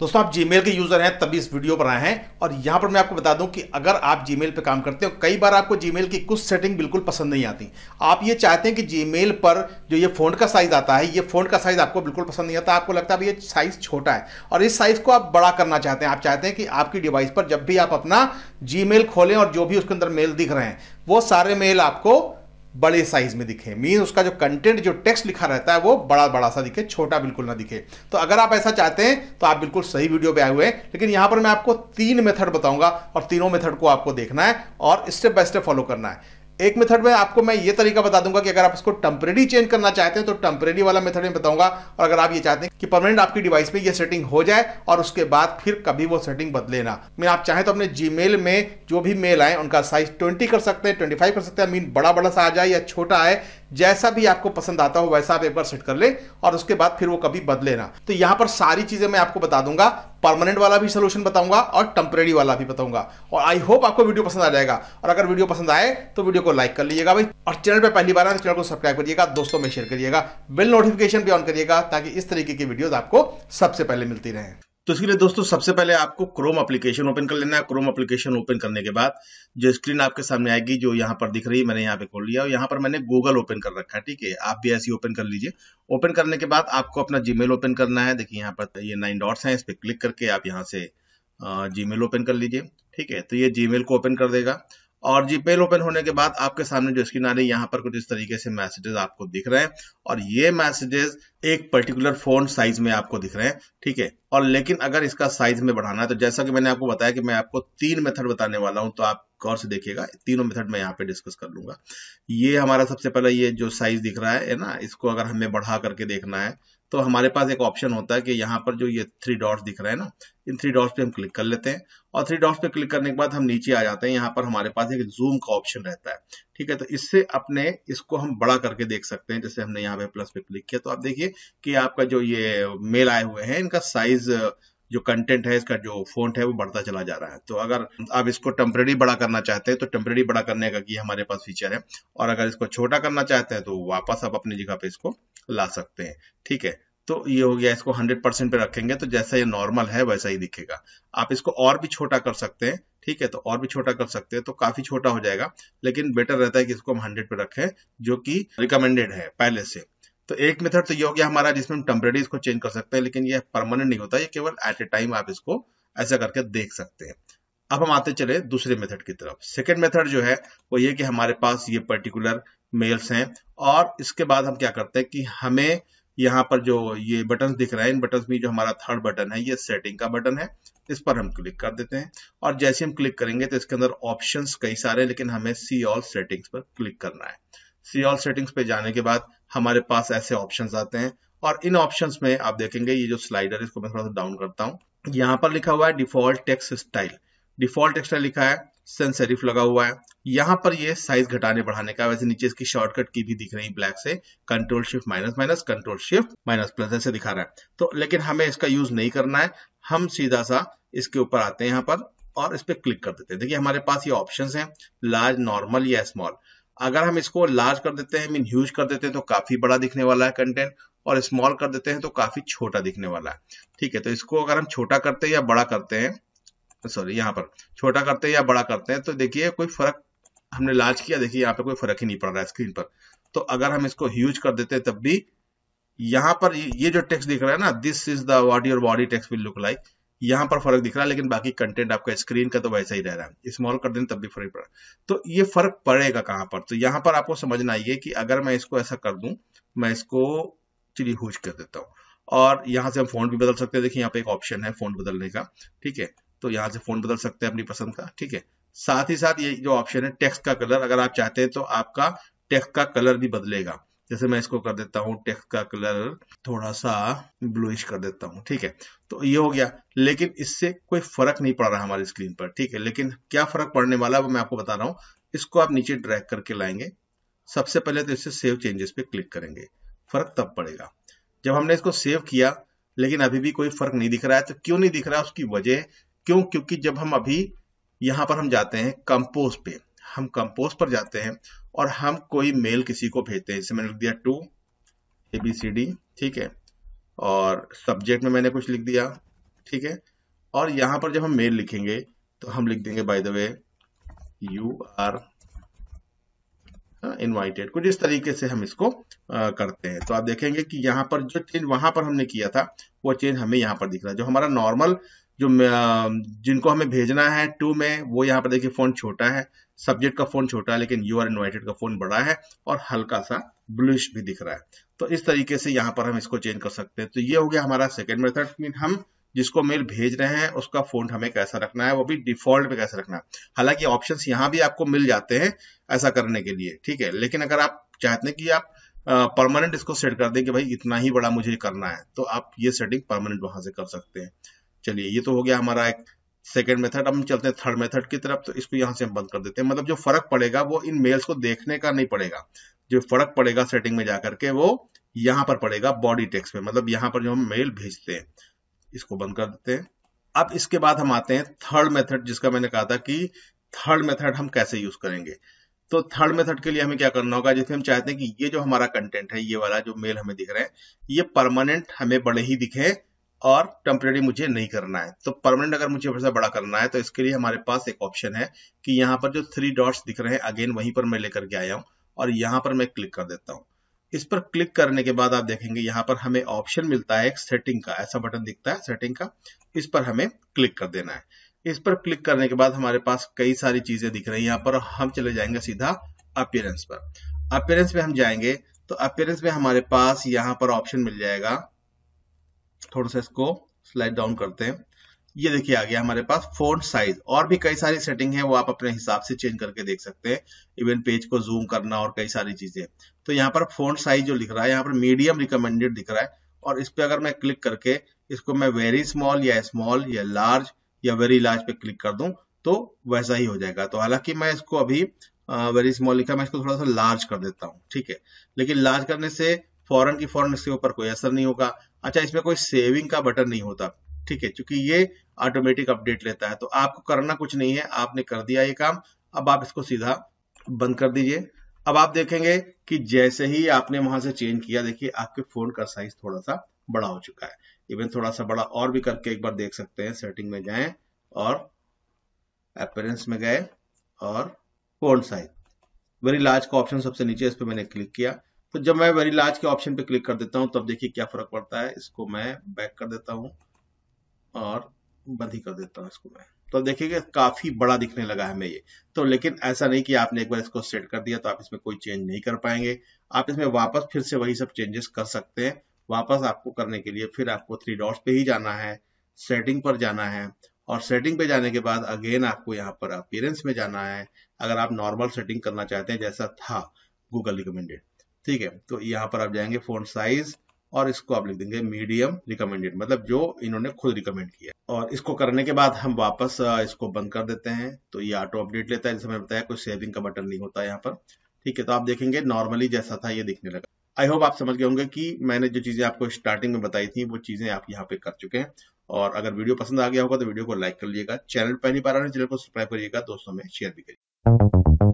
दोस्तों आप जीमेल के यूजर हैं तभी इस वीडियो पर आए हैं और यहां पर मैं आपको बता दूं कि अगर आप जीमेल पर काम करते हो कई बार आपको जीमेल की कुछ सेटिंग बिल्कुल पसंद नहीं आती आप ये चाहते हैं कि जीमेल पर जो ये फोन का साइज आता है ये फोन का साइज आपको बिल्कुल पसंद नहीं आता आपको लगता है ये साइज छोटा है और इस साइज को आप बड़ा करना चाहते हैं आप चाहते हैं कि आपकी डिवाइस पर जब भी आप अपना जी खोलें और जो भी उसके अंदर मेल दिख रहे हैं वो सारे मेल आपको बड़े साइज में दिखे मीन उसका जो कंटेंट जो टेक्स्ट लिखा रहता है वो बड़ा बड़ा सा दिखे छोटा बिल्कुल ना दिखे तो अगर आप ऐसा चाहते हैं तो आप बिल्कुल सही वीडियो पे आए हुए हैं लेकिन यहां पर मैं आपको तीन मेथड बताऊंगा और तीनों मेथड को आपको देखना है और स्टेप बाय स्टेप फॉलो करना है एक मेथड में आपको मैं ये तरीका बता दूंगा कि अगर आप इसको टेम्परेरी चेंज करना चाहते हैं तो टेम्परेरी वाला मेथड में बताऊंगा और अगर आप ये चाहते हैं कि परमानेंट आपकी डिवाइस पे ये सेटिंग हो जाए और उसके बाद फिर कभी वो सेटिंग बदलेना मैं आप चाहें तो अपने जीमेल में जो भी मेल आए उनका साइज ट्वेंटी कर सकते हैं ट्वेंटी कर सकते हैं मीन बड़ा बड़ा सा आ जाए या छोटा आए जैसा भी आपको पसंद आता हो वैसा आप एक बार सेट कर ले और उसके बाद फिर वो कभी बदलेना तो यहाँ पर सारी चीजें मैं आपको बता दूंगा परमानेंट वाला भी सोल्यूशन बताऊंगा और टेम्परेरी वाला भी बताऊंगा और आई होप आपको वीडियो पसंद आ जाएगा और अगर वीडियो पसंद आए तो वीडियो को लाइक कर लीजिएगा भाई और चैनल पर पहली बार आए तो चैनल को सब्सक्राइब करिएगा दोस्तों में शेयर करिएगा बिल नोटिफिकेशन भी ऑन करिएगा ताकि इस तरीके की वीडियोज आपको सबसे पहले मिलती रहे तो इसके लिए दोस्तों सबसे पहले आपको क्रोम एप्लीकेशन ओपन कर लेना है क्रोम एप्लीकेशन ओपन करने के बाद जो स्क्रीन आपके सामने आएगी जो यहाँ पर दिख रही है मैंने यहाँ पे खोल लिया और यहाँ पर मैंने गूगल ओपन कर रखा है ठीक है आप भी ऐसी ओपन कर लीजिए ओपन करने के बाद आपको अपना जीमेल ओपन करना है देखिए यहाँ पर ये नाइन डॉट्स हैं इस पर क्लिक करके आप यहाँ से जी ओपन कर लीजिए ठीक है तो ये जी को ओपन कर देगा और जी पेल ओपन होने के बाद आपके सामने जो स्क्रीन आ रही है यहाँ पर कुछ इस तरीके से मैसेजेस आपको दिख रहे हैं और ये मैसेजेस एक पर्टिकुलर फोन साइज में आपको दिख रहे हैं ठीक है और लेकिन अगर इसका साइज में बढ़ाना है तो जैसा कि मैंने आपको बताया कि मैं आपको तीन मेथड बताने वाला हूं तो आप गौर से देखिएगा तीनों मेथड मैं यहाँ पे डिस्कस कर लूंगा ये हमारा सबसे पहला ये जो साइज दिख रहा है ना इसको अगर हमें बढ़ा करके देखना है तो हमारे पास एक ऑप्शन होता है कि यहाँ पर जो ये थ्री डॉट्स दिख रहे हैं ना इन थ्री डॉट्स पे हम क्लिक कर लेते हैं और थ्री डॉट्स पे क्लिक करने के बाद हम नीचे आ जाते हैं यहाँ पर हमारे पास एक जूम का ऑप्शन रहता है ठीक है तो इससे अपने इसको हम बड़ा करके देख सकते हैं जैसे हमने यहाँ पे प्लस पे क्लिक किया तो आप देखिए कि आपका जो ये मेल आए हुए हैं इनका साइज जो कंटेंट है इसका जो फोन है वो बढ़ता चला जा रहा है तो अगर आप इसको टेम्परेरी बड़ा करना चाहते हैं तो टेम्परेरी बड़ा करने का ये हमारे पास फीचर है और अगर इसको छोटा करना चाहते हैं तो वापस आप अपनी जगह पे इसको ला सकते हैं ठीक है तो ये हो गया इसको 100 परसेंट पे रखेंगे तो जैसा ये नॉर्मल है वैसा ही दिखेगा आप इसको और भी छोटा कर सकते हैं ठीक है तो और भी छोटा कर सकते हैं तो काफी छोटा हो जाएगा लेकिन बेटर रहता है कि इसको हम 100 पे रखें जो कि रिकमेंडेड है पहले से तो एक मेथड तो ये हो गया हमारा जिसमें हम टेम्परेरी इसको चेंज कर सकते हैं लेकिन ये परमानेंट नहीं होता ये केवल एट ए टाइम आप इसको ऐसा करके देख सकते हैं अब हम आते चले दूसरे मेथड की तरफ सेकेंड मेथड जो है वो ये कि हमारे पास ये पर्टिकुलर मेल्स हैं और इसके बाद हम क्या करते हैं कि हमें यहाँ पर जो ये बटन दिख रहे हैं इन बटन में जो हमारा थर्ड बटन है ये सेटिंग का बटन है इस पर हम क्लिक कर देते हैं और जैसे हम क्लिक करेंगे तो इसके अंदर ऑप्शन कई सारे लेकिन हमें सी ऑल सेटिंग्स पर क्लिक करना है सी ऑल सेटिंग्स पे जाने के बाद हमारे पास ऐसे ऑप्शन आते हैं और इन ऑप्शंस में आप देखेंगे ये जो स्लाइडर इसको मैं थोड़ा सा डाउन करता हूँ यहाँ पर लिखा हुआ है default text style default text लिखा है सेंसरिफ लगा हुआ है यहाँ पर ये साइज घटाने बढ़ाने का वैसे नीचे इसकी शॉर्टकट की भी दिख रही है ब्लैक से control shift minus minus control shift minus plus ऐसे दिखा रहा है तो लेकिन हमें इसका यूज नहीं करना है हम सीधा सा इसके ऊपर आते हैं यहाँ पर और इस पर क्लिक कर देते हैं देखिए हमारे पास ये ऑप्शन है लार्ज नॉर्मल या स्मॉल अगर हम इसको लार्ज कर देते हैं मीन ह्यूज कर देते हैं तो काफी बड़ा दिखने वाला है कंटेंट और स्मॉल कर देते हैं तो काफी छोटा दिखने वाला है ठीक है तो इसको अगर हम छोटा करते हैं या बड़ा करते हैं सॉरी यहाँ पर छोटा करते हैं या बड़ा करते हैं तो देखिए कोई फर्क हमने लार्ज किया देखिए यहाँ पे कोई फर्क ही नहीं पड़ रहा है स्क्रीन पर तो अगर हम इसको ह्यूज कर देते हैं तब भी यहाँ पर ये जो टेक्स्ट दिख रहा है ना this is the what your body text will look like यहाँ पर फर्क दिख रहा है लेकिन बाकी कंटेंट आपका स्क्रीन का तो वैसा ही रह रहा है स्मॉल कर दें तब भी फर्क पड़ तो ये फर्क पड़ेगा कहाँ पर तो यहाँ पर आपको समझना आइए कि अगर मैं इसको ऐसा कर दूं मैं इसको चिली हूज कर देता हूँ और यहाँ से हम फोन भी बदल सकते हैं देखिए यहाँ पे एक ऑप्शन है फोन बदलने का ठीक है तो यहाँ से फोन बदल सकते हैं अपनी पसंद का ठीक है साथ ही साथ ये जो ऑप्शन है टेक्स्ट का कलर अगर आप चाहते हैं तो आपका टेक्स्ट का कलर भी बदलेगा जैसे मैं इसको कर देता हूँ टेक्स का कलर थोड़ा सा ब्लूइश कर देता हूँ ठीक है तो ये हो गया लेकिन इससे कोई फर्क नहीं पड़ रहा हमारी स्क्रीन पर ठीक है लेकिन क्या फर्क पड़ने वाला है मैं आपको बता रहा हूँ इसको आप नीचे ड्रैग करके लाएंगे सबसे पहले तो इससे सेव चेंजेस पे क्लिक करेंगे फर्क तब पड़ेगा जब हमने इसको सेव किया लेकिन अभी भी कोई फर्क नहीं दिख रहा है तो क्यों नहीं दिख रहा उसकी वजह क्यों क्योंकि जब हम अभी यहां पर हम जाते हैं कंपोज पे हम कंपोज पर जाते हैं और हम कोई मेल किसी को भेजते हैं जैसे मैंने लिख दिया to A B C D ठीक है और सब्जेक्ट में मैंने कुछ लिख दिया ठीक है और यहाँ पर जब हम मेल लिखेंगे तो हम लिख देंगे by the way you are invited कुछ इस तरीके से हम इसको आ, करते हैं तो आप देखेंगे कि यहाँ पर जो चेंज वहां पर हमने किया था वो चेंज हमें यहाँ पर दिख रहा है जो हमारा नॉर्मल जो जिनको हमें भेजना है टू में वो यहाँ पर देखिए फोन छोटा है सब्जेक्ट का फोन छोटा है लेकिन यू आर इन्वाइटेड का फोन बड़ा है और हल्का सा ब्लूश भी दिख रहा है तो इस तरीके से यहाँ पर हम इसको चेंज कर सकते हैं तो ये हो गया हमारा सेकेंड मेथड मीन हम जिसको मेल भेज रहे हैं उसका फोन हमें कैसा रखना है वो भी डिफॉल्ट पे कैसे रखना है हालांकि ऑप्शन यहाँ भी आपको मिल जाते हैं ऐसा करने के लिए ठीक है लेकिन अगर आप चाहते हैं कि आप परमानेंट इसको सेट कर दें कि भाई इतना ही बड़ा मुझे करना है तो आप ये सेटिंग परमानेंट वहां से कर सकते हैं चलिए ये तो हो गया हमारा एक सेकेंड मेथड अब हम चलते हैं थर्ड मेथड की तरफ तो इसको यहाँ से हम बंद कर देते हैं मतलब जो फर्क पड़ेगा वो इन मेल्स को देखने का नहीं पड़ेगा जो फर्क पड़ेगा सेटिंग में जाकर के वो यहाँ पर पड़ेगा बॉडी टेक्स में मतलब यहाँ पर जो हम मेल भेजते हैं इसको बंद कर देते हैं अब इसके बाद हम आते हैं थर्ड मेथड जिसका मैंने कहा था कि थर्ड मेथड हम कैसे यूज करेंगे तो थर्ड मेथड के लिए हमें क्या करना होगा जैसे हम चाहते हैं कि ये जो हमारा कंटेंट है ये वाला जो मेल हमें दिख रहा है ये परमानेंट हमें बड़े ही दिखे और टेम्परेरी मुझे नहीं करना है तो परमानेंट अगर मुझे वैसा बड़ा करना है तो इसके लिए हमारे पास एक ऑप्शन है कि यहाँ पर जो थ्री डॉट्स दिख रहे हैं अगेन वहीं पर मैं लेकर के आया हूँ और यहाँ पर मैं क्लिक कर देता हूँ इस पर क्लिक करने के बाद आप देखेंगे यहाँ पर हमें ऑप्शन मिलता है एक सेटिंग का ऐसा बटन दिखता है सेटिंग का इस पर हमें क्लिक कर देना है इस पर क्लिक करने के बाद हमारे पास कई सारी चीजें दिख रही है यहाँ पर हम चले जाएंगे सीधा अपियरेंस पर अपियरेंस में हम जाएंगे तो अपियरेंस में हमारे पास यहाँ पर ऑप्शन मिल जाएगा थोड़ा सा इसको स्लाइड डाउन करते हैं ये देखिए आ गया हमारे पास फोन साइज और भी कई सारी सेटिंग है वो आप अपने हिसाब से चेंज करके देख सकते हैं इवन पेज को जूम करना और कई सारी चीजें तो यहाँ पर फोन साइज जो लिख रहा है यहाँ पर मीडियम रिकमेंडेड दिख रहा है और इस पर अगर मैं क्लिक करके इसको मैं वेरी स्मॉल या स्मॉल या लार्ज या वेरी लार्ज पे क्लिक कर दूं तो वैसा ही हो जाएगा तो हालांकि मैं इसको अभी वेरी स्मॉल लिखा मैं इसको थोड़ा सा लार्ज कर देता हूँ ठीक है लेकिन लार्ज करने से फॉरन की फॉरन इसके ऊपर कोई असर नहीं होगा अच्छा इसमें कोई सेविंग का बटन नहीं होता ठीक है चूंकि ये ऑटोमेटिक अपडेट लेता है तो आपको करना कुछ नहीं है आपने कर दिया ये काम अब आप इसको सीधा बंद कर दीजिए अब आप देखेंगे कि जैसे ही आपने वहां से चेंज किया देखिए आपके फोन का साइज थोड़ा सा बड़ा हो चुका है इवन थोड़ा सा बड़ा और भी करके एक बार देख सकते हैं सेटिंग में जाए और अपेरेंस में गए और फोन साइज वेरी लार्ज का ऑप्शन सबसे नीचे इस पर मैंने क्लिक किया तो जब मैं वेरी लार्ज के ऑप्शन पे क्लिक कर देता हूँ तब देखिए क्या फर्क पड़ता है इसको मैं बैक कर देता हूँ और बंद ही कर देता हूँ इसको मैं तो देखिए काफी बड़ा दिखने लगा है हमें ये तो लेकिन ऐसा नहीं कि आपने एक बार इसको सेट कर दिया तो आप इसमें कोई चेंज नहीं कर पाएंगे आप इसमें वापस फिर से वही सब चेंजेस कर सकते हैं वापस आपको करने के लिए फिर आपको थ्री डॉट्स पे ही जाना है सेटिंग पर जाना है और सेटिंग पे जाने के बाद अगेन आपको यहाँ पर अपीयरेंस में जाना है अगर आप नॉर्मल सेटिंग करना चाहते हैं जैसा था गूगल रिकमेंडेड ठीक है तो यहाँ पर आप जाएंगे फोन साइज और इसको आप लिख देंगे मीडियम रिकमेंडेड मतलब जो इन्होंने खुद रिकमेंड किया और इसको करने के बाद हम वापस इसको बंद कर देते हैं तो ये ऑटो अपडेट लेता है जैसे मैंने बताया कोई सेविंग का बटन नहीं होता है यहाँ पर ठीक है तो आप देखेंगे नॉर्मली जैसा था ये दिखने लगा आई होप आप समझ गए होंगे कि मैंने जो चीजें आपको स्टार्टिंग में बताई थी वो चीजें आप यहाँ पे कर चुके हैं और अगर वीडियो पसंद आ गया होगा तो वीडियो को लाइक कर लीजिएगा चैनल पहली बार आने चैनल को सब्सक्राइब करिएगा दोस्तों में शेयर भी करिएगा